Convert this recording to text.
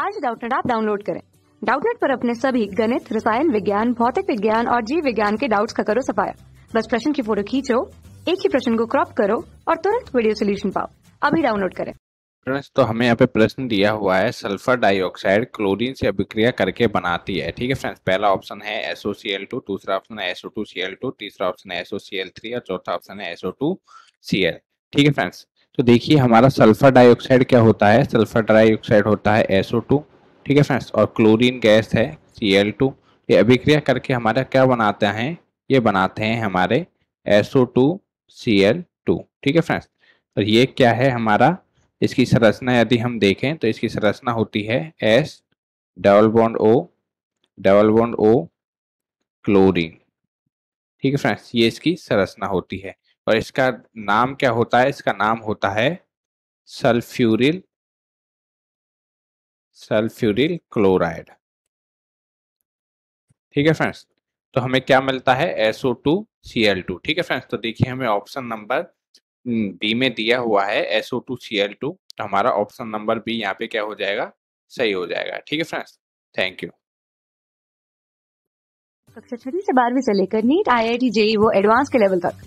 आज डाउटनेट आप डाउनलोड करें डाउटनेट पर अपने सभी गणित रसायन विज्ञान भौतिक विज्ञान और जीव विज्ञान के डाउट्स का करो सफाया बस प्रश्न की फोटो खींचो एक ही प्रश्न को क्रॉप करो और तुरंत वीडियो सोल्यूशन पाओ अभी डाउनलोड करें तो हमें यहाँ पे प्रश्न दिया हुआ है सल्फर डाइऑक्साइड क्लोरीन से अभिक्रिया करके बनाती है ठीक है फ्रेंड्स पहला ऑप्शन है टू दूसरा ऑप्शन है टू तीसरा ऑप्शन है थ्री और चौथा ऑप्शन है एसओ टू सी एल ठीक है फ्रेंड्स तो देखिए हमारा सल्फर डाइऑक्साइड क्या होता है सल्फर डाइऑक्साइड होता है टू ठीक है फ्रेंड्स और क्लोरीन गैस है टू ये अभिक्रिया करके हमारा क्या बनाते हैं ये बनाते हैं हमारे SO2 Cl2 ठीक है फ्रेंड्स और ये क्या है हमारा इसकी संरचना यदि हम देखें तो इसकी संरचना होती है S double bond O double bond O chlorine ठीक है फ्रेंड्स ये इसकी संरचना होती है और इसका नाम क्या होता है इसका नाम होता है सल्फ्यूरिल सल्फ्यूरिल क्लोराइड ठीक है फ्रेंड्स तो हमें क्या मिलता है SO two C L two ठीक है फ्रेंड्स तो देखिए हमें ऑप्शन नंबर बी हम्म, में दिया हुआ है SO two C L two तो हमारा ऑप्शन नंबर बी यहाँ पे क्या हो जाएगा सही हो जाएगा ठीक है फ्रेंड्स थैंक यू कक्षा छठी से बारहवीं से लेकर NEET I I T JEE वो एडवांस के लेवल तक